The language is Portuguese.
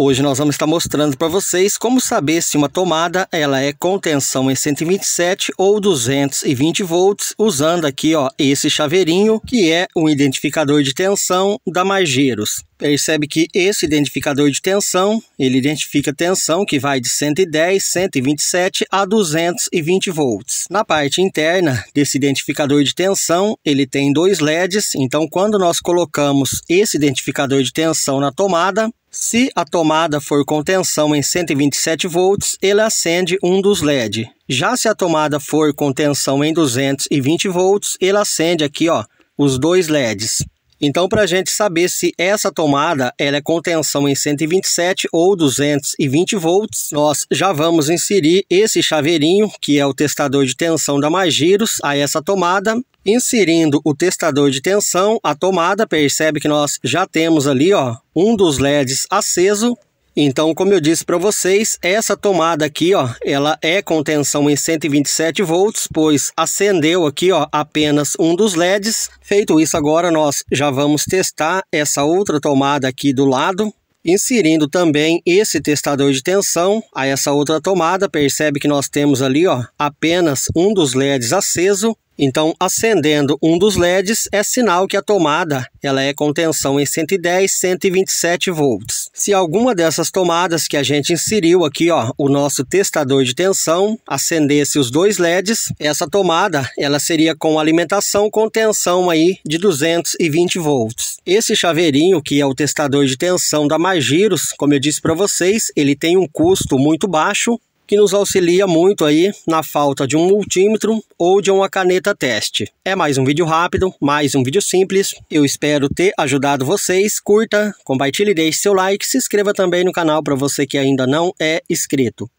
Hoje nós vamos estar mostrando para vocês como saber se uma tomada ela é com tensão em 127 ou 220 volts usando aqui ó esse chaveirinho que é um identificador de tensão da Mageiros. Percebe que esse identificador de tensão, ele identifica tensão que vai de 110, 127 a 220 volts. Na parte interna desse identificador de tensão, ele tem dois LEDs, então quando nós colocamos esse identificador de tensão na tomada, se a tomada for com tensão em 127 volts, ele acende um dos LED. Já se a tomada for com tensão em 220 volts, ele acende aqui ó, os dois LEDs. Então, para a gente saber se essa tomada ela é com tensão em 127 ou 220 volts, nós já vamos inserir esse chaveirinho, que é o testador de tensão da Magiros, a essa tomada. Inserindo o testador de tensão, a tomada percebe que nós já temos ali ó, um dos LEDs aceso então, como eu disse para vocês, essa tomada aqui, ó, ela é com tensão em 127 volts, pois acendeu aqui, ó, apenas um dos LEDs. Feito isso, agora nós já vamos testar essa outra tomada aqui do lado, inserindo também esse testador de tensão a essa outra tomada, percebe que nós temos ali ó, apenas um dos LEDs aceso, então, acendendo um dos LEDs é sinal que a tomada ela é com tensão em 110, 127 volts. Se alguma dessas tomadas que a gente inseriu aqui, ó, o nosso testador de tensão, acendesse os dois LEDs, essa tomada ela seria com alimentação com tensão aí de 220 volts. Esse chaveirinho, que é o testador de tensão da Magiros, como eu disse para vocês, ele tem um custo muito baixo, que nos auxilia muito aí na falta de um multímetro ou de uma caneta teste. É mais um vídeo rápido, mais um vídeo simples. Eu espero ter ajudado vocês. Curta, compartilhe, deixe seu like, se inscreva também no canal para você que ainda não é inscrito.